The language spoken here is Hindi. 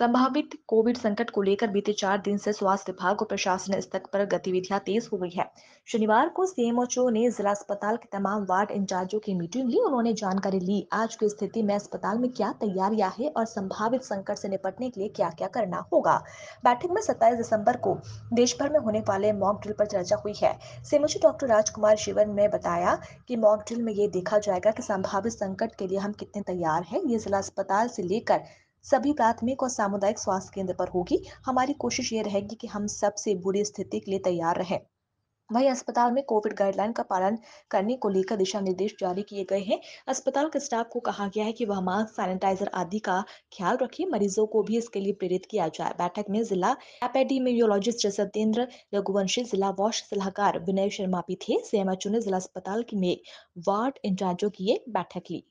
संभावित कोविड संकट को लेकर बीते चार दिन से स्वास्थ्य विभाग और प्रशासन स्तर पर गतिविधियां तेज हो गई है शनिवार को सीएमओ ने जिला अस्पताल के तमाम वार्ड इंचार्जों की मीटिंग ली उन्होंने जानकारी ली आज की स्थिति में अस्पताल में क्या तैयारियां है और संभावित संकट से निपटने के लिए क्या क्या करना होगा बैठक में सत्ताईस दिसंबर को देश भर में होने वाले मॉक ड्रिल पर चर्चा हुई है सीएमओ डॉक्टर राजकुमार शिवन ने बताया की मॉक ड्रिल में ये देखा जाएगा की संभावित संकट के लिए हम कितने तैयार है ये जिला अस्पताल से लेकर सभी प्राथमिक और सामुदायिक स्वास्थ्य केंद्र पर होगी हमारी कोशिश ये रहेगी कि हम सबसे बुरी स्थिति के लिए तैयार रहें वहीं अस्पताल में कोविड गाइडलाइन का पालन करने को लेकर दिशा निर्देश जारी किए गए हैं अस्पताल के स्टाफ को कहा गया है कि वह मास्क सैनिटाइजर आदि का ख्याल रखें मरीजों को भी इसके लिए प्रेरित किया जाए बैठक में जिला एपेडीमियोलॉजिस्ट सत्येंद्र रघुवंशी जिला वॉश सलाहकार विनय शर्मा भी थे सीएमएचओ ने जिला अस्पताल में वार्ड इंचार्जों की एक बैठक ली